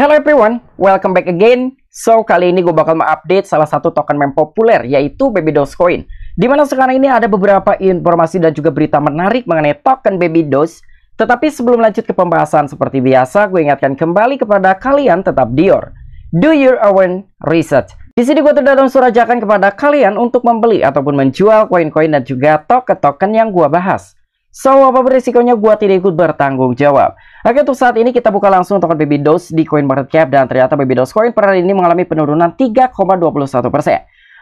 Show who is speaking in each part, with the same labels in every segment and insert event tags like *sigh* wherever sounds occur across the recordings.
Speaker 1: Hello everyone, welcome back again. So, kali ini gue bakal mengupdate salah satu token meme populer yaitu Baby Coin. Dimana sekarang ini ada beberapa informasi dan juga berita menarik mengenai token Baby Doge. Tetapi sebelum lanjut ke pembahasan seperti biasa, gue ingatkan kembali kepada kalian tetap Dior. Do your own research. Di sini gue tidak surajakan kepada kalian untuk membeli ataupun menjual koin-koin dan juga token-token yang gue bahas. So, apa berisikonya gua tidak ikut bertanggung jawab? Oke, untuk saat ini kita buka langsung token Baby dose di CoinMarketCap dan ternyata Baby dose Coin per hari ini mengalami penurunan 3,21%.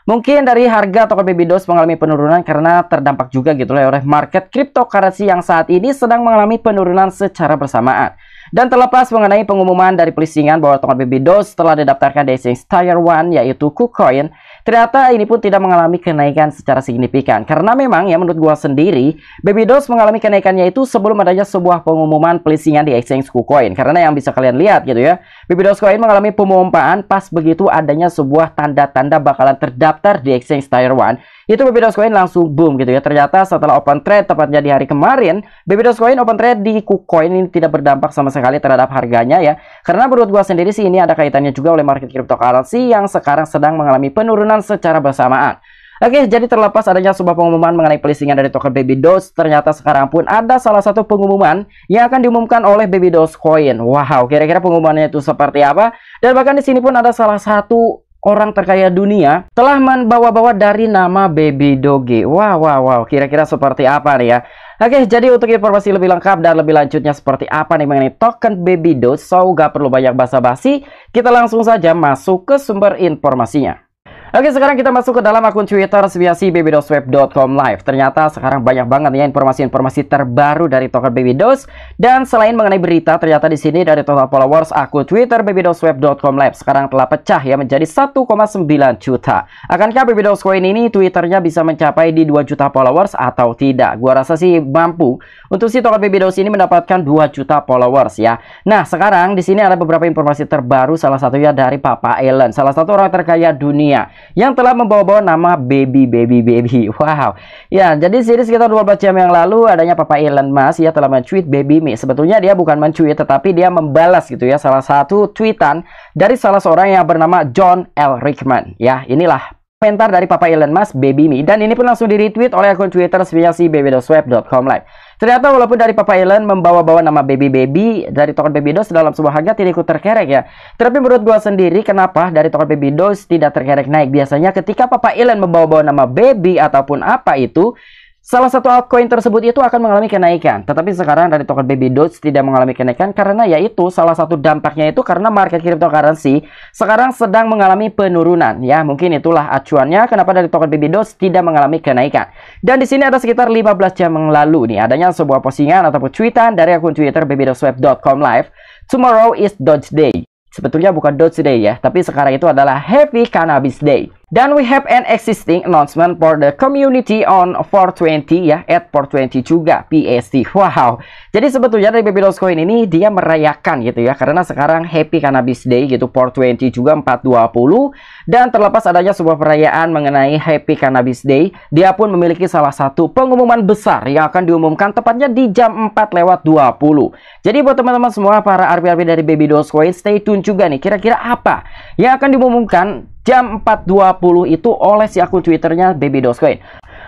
Speaker 1: Mungkin dari harga token Baby dose mengalami penurunan karena terdampak juga gitu loh ya oleh market cryptocurrency yang saat ini sedang mengalami penurunan secara bersamaan. Dan terlepas mengenai pengumuman dari pelisingan bahwa tongkat token Dose telah didaftarkan di exchange Tier 1 yaitu KuCoin, ternyata ini pun tidak mengalami kenaikan secara signifikan. Karena memang ya menurut gua sendiri, Dose mengalami kenaikannya itu sebelum adanya sebuah pengumuman pelisingan di exchange KuCoin. Karena yang bisa kalian lihat gitu ya, Dose Coin mengalami pemompaan pas begitu adanya sebuah tanda-tanda bakalan terdaftar di exchange Tier 1 itu BB Coin langsung boom gitu ya. Ternyata setelah open trade tepatnya di hari kemarin, BB Coin open trade di KuCoin ini tidak berdampak sama sekali terhadap harganya ya. Karena menurut gua sendiri sih ini ada kaitannya juga oleh market cryptocurrency yang sekarang sedang mengalami penurunan secara bersamaan. Oke, jadi terlepas adanya sebuah pengumuman mengenai pelisingan dari token baby Doge, ternyata sekarang pun ada salah satu pengumuman yang akan diumumkan oleh baby Doge Coin. Wow, kira-kira pengumumannya itu seperti apa? Dan bahkan di sini pun ada salah satu orang terkaya dunia telah membawa-bawa dari nama Baby Doge. Wow, wow, wow. Kira-kira seperti apa nih ya? Oke, jadi untuk informasi lebih lengkap dan lebih lanjutnya seperti apa nih mengenai token Baby Doge, so gak perlu banyak basa-basi, kita langsung saja masuk ke sumber informasinya. Oke sekarang kita masuk ke dalam akun Twitter Swiasi babydosweb.com live. Ternyata sekarang banyak banget ya informasi-informasi terbaru dari token Babydos dan selain mengenai berita ternyata di sini dari total followers akun Twitter babydosweb.com live sekarang telah pecah ya menjadi 1,9 juta. Akankah Babydos coin ini Twitternya bisa mencapai di 2 juta followers atau tidak? Gua rasa sih mampu untuk si token Babydos ini mendapatkan 2 juta followers ya. Nah, sekarang di sini ada beberapa informasi terbaru salah satunya dari Papa Ellen salah satu orang terkaya dunia yang telah membawa-bawa nama baby baby baby. *laughs* Wow. Ya, jadi series sekitar 12 jam yang lalu adanya Papa Elon Musk ya telah mencuit baby me. Sebetulnya dia bukan mencuit tetapi dia membalas gitu ya salah satu tweetan dari salah seorang yang bernama John L. Rickman. Ya, inilah komentar dari Papa Elon Musk, Baby Me. Dan ini pun langsung di-retweet oleh akun Twitter resminya si baby.swap.com live. Ternyata walaupun dari Papa Ellen membawa-bawa nama Baby Baby dari token Baby Dose dalam sebuah harga tidak ikut terkerek ya. Tapi menurut gua sendiri kenapa dari token Baby Dose tidak terkerek naik? Biasanya ketika Papa Ellen membawa-bawa nama Baby ataupun apa itu, Salah satu altcoin tersebut itu akan mengalami kenaikan, tetapi sekarang dari token Baby Doge tidak mengalami kenaikan karena yaitu salah satu dampaknya itu karena market cryptocurrency sekarang sedang mengalami penurunan ya. Mungkin itulah acuannya kenapa dari token Baby Doge tidak mengalami kenaikan. Dan di sini ada sekitar 15 jam yang lalu nih adanya sebuah postingan ataupun cuitan dari akun Twitter babydogeweb.com live. Tomorrow is Doge Day. Sebetulnya bukan Doge Day ya, tapi sekarang itu adalah Happy Cannabis Day. Dan we have an existing announcement for the community on 420 ya, at 420 juga PST. Wow. Jadi sebetulnya dari Baby Dogecoin ini dia merayakan gitu ya karena sekarang Happy Cannabis Day gitu 420 juga 420 dan terlepas adanya sebuah perayaan mengenai Happy Cannabis Day, dia pun memiliki salah satu pengumuman besar yang akan diumumkan tepatnya di jam 4 lewat 20. Jadi buat teman-teman semua para rp dari Baby Dogecoin stay tune juga nih kira-kira apa yang akan diumumkan jam 4.20 itu oleh si akun Twitternya Baby Dogecoin.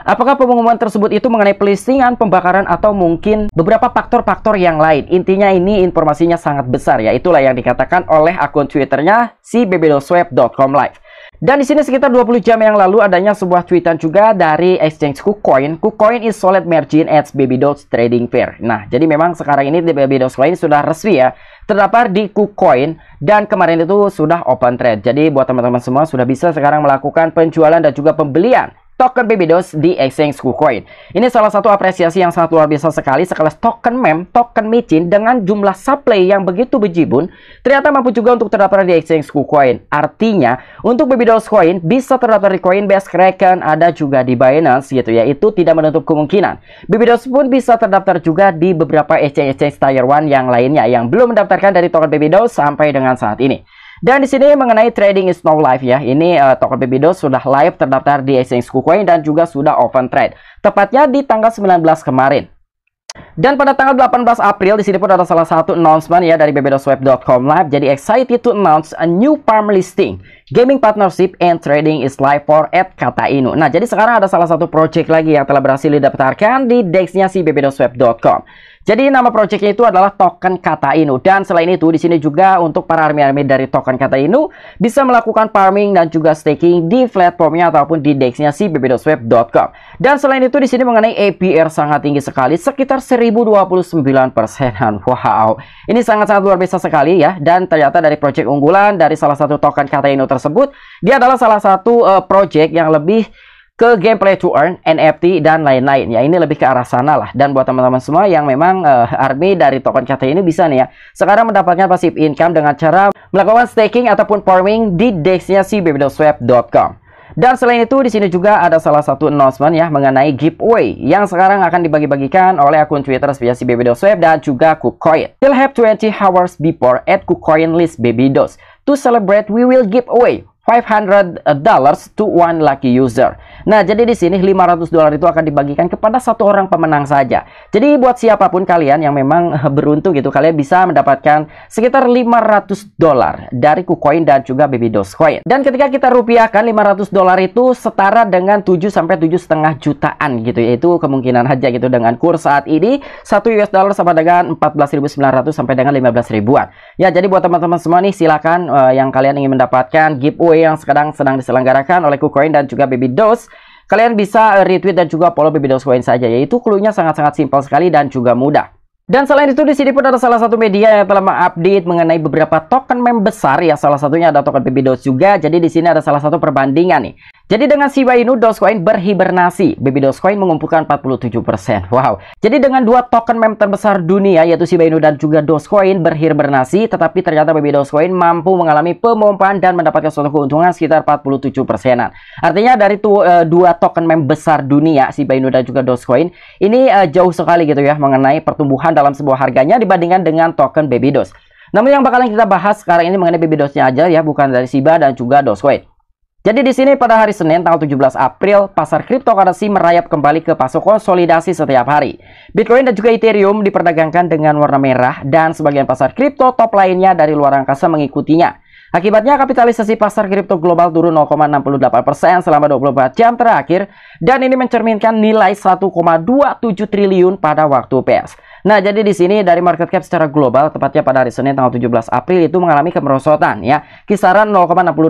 Speaker 1: Apakah pengumuman tersebut itu mengenai pelistingan, pembakaran, atau mungkin beberapa faktor-faktor yang lain? Intinya ini informasinya sangat besar ya. Itulah yang dikatakan oleh akun Twitternya si bbdosweb.com live. Dan di sini sekitar 20 jam yang lalu adanya sebuah cuitan juga dari exchange KuCoin. KuCoin is solid margin at Babydoge trading fair. Nah, jadi memang sekarang ini di Babydoge Coin sudah resmi ya terdapat di KuCoin dan kemarin itu sudah open trade. Jadi buat teman-teman semua sudah bisa sekarang melakukan penjualan dan juga pembelian token BBDOS di exchange KuCoin. Ini salah satu apresiasi yang sangat luar biasa sekali sekelas token MEM, token micin dengan jumlah supply yang begitu bejibun ternyata mampu juga untuk terdaftar di exchange KuCoin. Artinya, untuk BBDOS coin bisa terdaftar di Coinbase, Kraken, ada juga di Binance gitu ya. Itu tidak menutup kemungkinan. BBDOS pun bisa terdaftar juga di beberapa exchange-exchange Tier 1 yang lainnya yang belum mendaftarkan dari token BBDOS sampai dengan saat ini. Dan di sini mengenai trading is no live ya. Ini uh, eh, token Bibido sudah live terdaftar di exchange KuCoin dan juga sudah open trade. Tepatnya di tanggal 19 kemarin. Dan pada tanggal 18 April di sini pun ada salah satu announcement ya dari bbdosweb.com live. Jadi excited to announce a new farm listing, gaming partnership and trading is live for at Kata Inu. Nah, jadi sekarang ada salah satu project lagi yang telah berhasil didaftarkan di dexnya si bbdosweb.com. Jadi nama projectnya itu adalah token Kata Inu dan selain itu di sini juga untuk para army-army dari token Kata Inu bisa melakukan farming dan juga staking di platformnya ataupun di dexnya si bbdosweb.com. Dan selain itu di sini mengenai APR sangat tinggi sekali sekitar 1029 persenan. *laughs* Wow, ini sangat-sangat luar biasa sekali ya. Dan ternyata dari project unggulan dari salah satu token Kata Inu tersebut dia adalah salah satu uh, project yang lebih ke gameplay to earn, NFT dan lain-lain ya. Ini lebih ke arah sana lah. Dan buat teman-teman semua yang memang uh, army dari token KT ini bisa nih ya. Sekarang mendapatkan passive income dengan cara melakukan staking ataupun farming di dexnya si babydollswap.com. Dan selain itu di sini juga ada salah satu announcement ya mengenai giveaway yang sekarang akan dibagi-bagikan oleh akun Twitter si babydollswap dan juga KuCoin. Still have 20 hours before at KuCoin list babydolls. To celebrate, we will give away 500 dollars to one lucky user. Nah, jadi di sini 500 dolar itu akan dibagikan kepada satu orang pemenang saja. Jadi buat siapapun kalian yang memang *laughs* beruntung gitu, kalian bisa mendapatkan sekitar 500 dolar dari KuCoin dan juga Baby Coin. Dan ketika kita rupiahkan 500 dolar itu setara dengan 7 sampai 7,5 jutaan gitu. Yaitu kemungkinan aja gitu dengan kurs saat ini 1 US dollar sama dengan 14.900 sampai dengan 15 ribuan. Ya, jadi buat teman-teman semua nih silakan uh, yang kalian ingin mendapatkan giveaway yang sekarang sedang diselenggarakan oleh KuCoin dan juga Baby Dose. Kalian bisa eh, retweet dan juga follow Baby Dose Coin saja, yaitu clue-nya sangat-sangat simpel sekali dan juga mudah. Dan selain itu di sini pun ada salah satu media yang telah mengupdate mengenai beberapa token meme besar ya salah satunya ada token Baby Dos juga. Jadi di sini ada salah satu perbandingan nih. Jadi dengan Shiba Inu Dogecoin berhibernasi, Baby Dogecoin mengumpulkan 47%. Wow. Jadi dengan dua token meme terbesar dunia yaitu Shiba Inu dan juga Dogecoin berhibernasi, tetapi ternyata Baby Dogecoin mampu mengalami pemompaan dan mendapatkan suatu keuntungan sekitar 47 Artinya dari tu, uh, dua token meme besar dunia Shiba Inu dan juga Dogecoin, ini uh, jauh sekali gitu ya mengenai pertumbuhan dalam sebuah harganya dibandingkan dengan token Baby Doge. Namun yang bakalan kita bahas sekarang ini mengenai Baby Doge-nya aja ya, bukan dari Shiba dan juga Dogecoin. Jadi di sini pada hari Senin tanggal 17 April, pasar kripto cryptocurrency merayap kembali ke pasok konsolidasi setiap hari. Bitcoin dan juga Ethereum diperdagangkan dengan warna merah dan sebagian pasar kripto top lainnya dari luar angkasa mengikutinya. Akibatnya kapitalisasi pasar kripto global turun 0,68% selama 24 jam terakhir dan ini mencerminkan nilai 1,27 triliun pada waktu pers. Nah, jadi di sini dari market cap secara global tepatnya pada hari Senin tanggal 17 April itu mengalami kemerosotan ya, kisaran 0,68%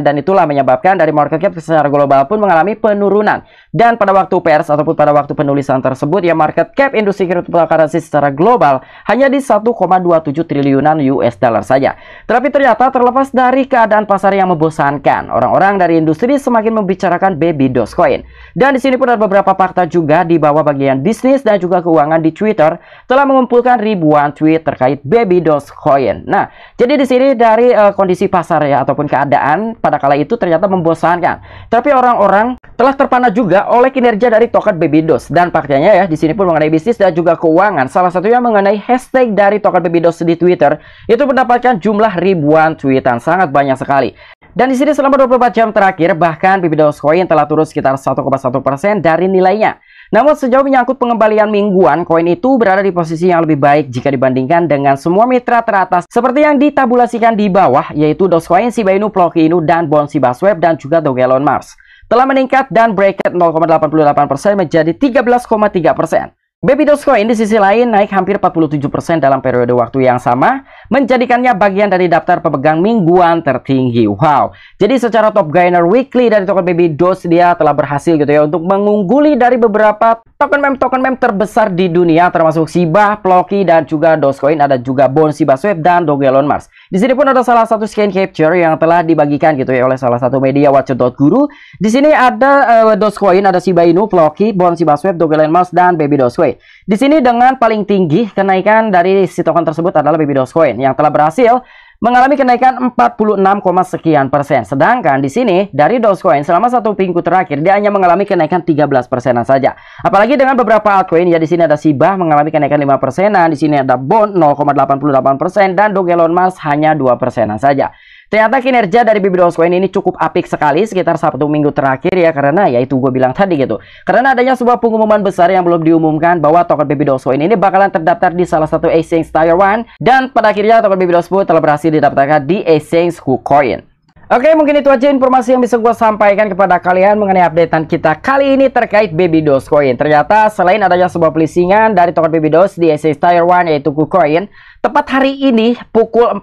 Speaker 1: dan itulah menyebabkan dari market cap secara global pun mengalami penurunan. Dan pada waktu pers ataupun pada waktu penulisan tersebut ya market cap industri cryptocurrency secara global hanya di 1,27 triliunan US dollar saja. Tapi ternyata terlepas dari keadaan pasar yang membosankan, orang-orang dari industri semakin membicarakan baby Dogecoin. Dan di sini pun ada beberapa fakta juga di bawah bagian bisnis dan juga keuangan di Twitter telah mengumpulkan ribuan tweet terkait baby coin. Nah, jadi di sini dari uh, kondisi pasar ya ataupun keadaan pada kala itu ternyata membosankan. Tapi orang-orang telah terpana juga oleh kinerja dari token baby Doge dan faktanya ya di sini pun mengenai bisnis dan juga keuangan. Salah satunya mengenai hashtag dari token baby Doge di Twitter itu mendapatkan jumlah ribuan tweetan sangat banyak sekali. Dan di sini selama 24 jam terakhir bahkan baby Dogecoin telah turun sekitar 1,1% dari nilainya. Namun sejauh menyangkut pengembalian mingguan, koin itu berada di posisi yang lebih baik jika dibandingkan dengan semua mitra teratas seperti yang ditabulasikan di bawah yaitu Dogecoin, Shiba Inu, Plocky Inu, dan Bonsi Basweb dan juga Dogelon Mars telah meningkat dan bracket 0,88% menjadi 13,3%. Baby Dogecoin di sisi lain naik hampir 47% dalam periode waktu yang sama, menjadikannya bagian dari daftar pemegang mingguan tertinggi. Wow. Jadi secara top gainer weekly dari token Babydoll dia telah berhasil gitu ya untuk mengungguli dari beberapa token mem token mem terbesar di dunia termasuk Shiba, Plocky dan juga Dogecoin ada juga Bond Shiba Swap dan Dogelon Mars. Di sini pun ada salah satu scan capture yang telah dibagikan gitu ya oleh salah satu media Guru. Di sini ada uh, eh, Dogecoin, ada Shiba Inu, Floki, Bonsi Swap, Dogecoin Mouse, dan Baby Dogecoin. Di sini dengan paling tinggi kenaikan dari si token tersebut adalah Baby Dogecoin yang telah berhasil mengalami kenaikan 46, sekian persen. Sedangkan di sini dari Dogecoin selama satu minggu terakhir dia hanya mengalami kenaikan 13 persenan saja. Apalagi dengan beberapa altcoin ya di sini ada Sibah mengalami kenaikan 5 persenan, di sini ada Bond 0,88 persen dan Dogelon Mars hanya 2 persenan saja. Ternyata kinerja dari Bibidol Coin ini cukup apik sekali sekitar satu minggu terakhir ya karena ya itu gue bilang tadi gitu. Karena adanya sebuah pengumuman besar yang belum diumumkan bahwa token Bibidol Coin ini bakalan terdaftar di salah satu exchange Taiwan dan pada akhirnya token Bibidol tersebut telah berhasil didaftarkan di exchange KuCoin. Oke, mungkin itu aja informasi yang bisa gue sampaikan kepada kalian mengenai updatean kita kali ini terkait baby Coin. Ternyata selain adanya sebuah pelisingan dari token baby Doge di Tier One yaitu KuCoin, tepat hari ini pukul 4.20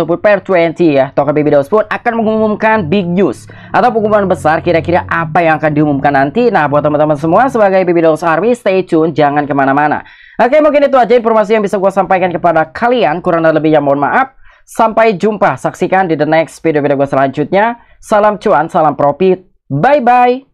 Speaker 1: ataupun per 20 ya, token baby Doge pun akan mengumumkan big news atau pengumuman besar kira-kira apa yang akan diumumkan nanti. Nah, buat teman-teman semua sebagai baby Doge Army, stay tune, jangan kemana-mana. Oke, mungkin itu aja informasi yang bisa gue sampaikan kepada kalian. Kurang lebih lebihnya mohon maaf. Sampai jumpa, saksikan di the next video-video gue selanjutnya. Salam cuan, salam profit. Bye-bye.